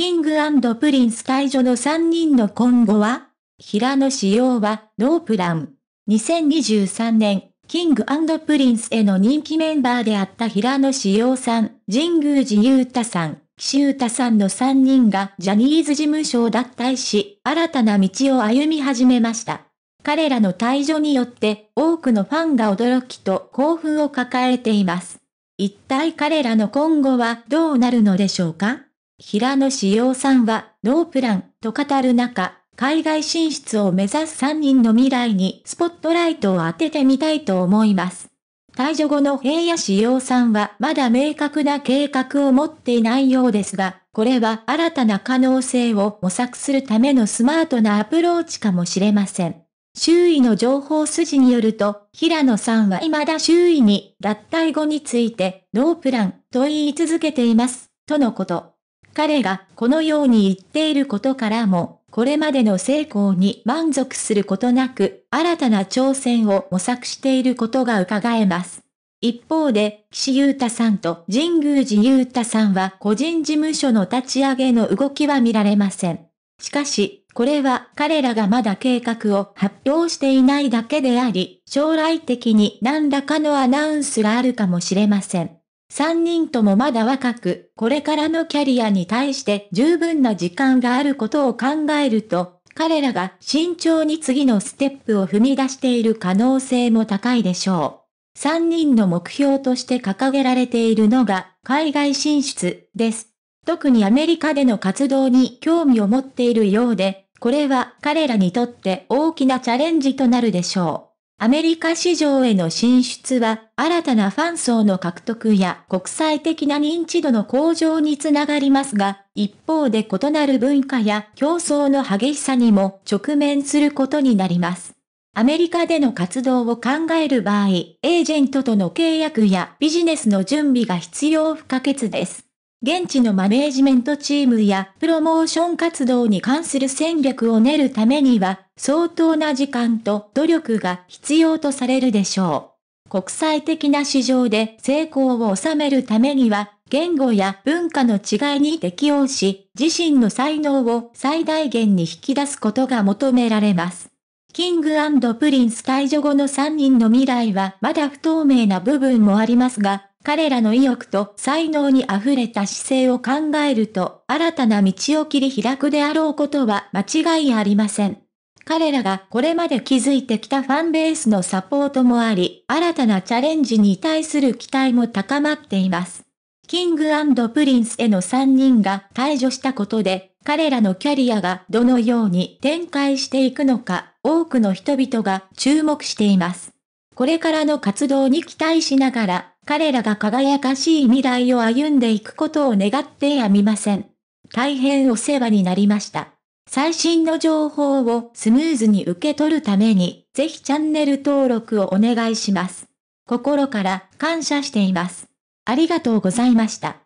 キングプリンス退場の3人の今後は平野紫耀はノープラン。2023年、キングプリンスへの人気メンバーであった平野紫耀さん、神宮寺勇太さん、岸優太さんの3人がジャニーズ事務所を脱退し、新たな道を歩み始めました。彼らの退場によって多くのファンが驚きと興奮を抱えています。一体彼らの今後はどうなるのでしょうか平野志陽さんは、ノープランと語る中、海外進出を目指す3人の未来にスポットライトを当ててみたいと思います。退場後の平野志陽さんはまだ明確な計画を持っていないようですが、これは新たな可能性を模索するためのスマートなアプローチかもしれません。周囲の情報筋によると、平野さんは未だ周囲に脱退後について、ノープランと言い続けています、とのこと。彼がこのように言っていることからも、これまでの成功に満足することなく、新たな挑戦を模索していることが伺えます。一方で、岸優太さんと神宮寺優太さんは個人事務所の立ち上げの動きは見られません。しかし、これは彼らがまだ計画を発表していないだけであり、将来的に何らかのアナウンスがあるかもしれません。三人ともまだ若く、これからのキャリアに対して十分な時間があることを考えると、彼らが慎重に次のステップを踏み出している可能性も高いでしょう。三人の目標として掲げられているのが、海外進出です。特にアメリカでの活動に興味を持っているようで、これは彼らにとって大きなチャレンジとなるでしょう。アメリカ市場への進出は新たなファン層の獲得や国際的な認知度の向上につながりますが、一方で異なる文化や競争の激しさにも直面することになります。アメリカでの活動を考える場合、エージェントとの契約やビジネスの準備が必要不可欠です。現地のマネージメントチームやプロモーション活動に関する戦略を練るためには、相当な時間と努力が必要とされるでしょう。国際的な市場で成功を収めるためには、言語や文化の違いに適応し、自身の才能を最大限に引き出すことが求められます。キングプリンス退場後の3人の未来はまだ不透明な部分もありますが、彼らの意欲と才能に溢れた姿勢を考えると、新たな道を切り開くであろうことは間違いありません。彼らがこれまで築いてきたファンベースのサポートもあり、新たなチャレンジに対する期待も高まっています。キングプリンスへの3人が退場したことで、彼らのキャリアがどのように展開していくのか、多くの人々が注目しています。これからの活動に期待しながら、彼らが輝かしい未来を歩んでいくことを願ってやみません。大変お世話になりました。最新の情報をスムーズに受け取るために、ぜひチャンネル登録をお願いします。心から感謝しています。ありがとうございました。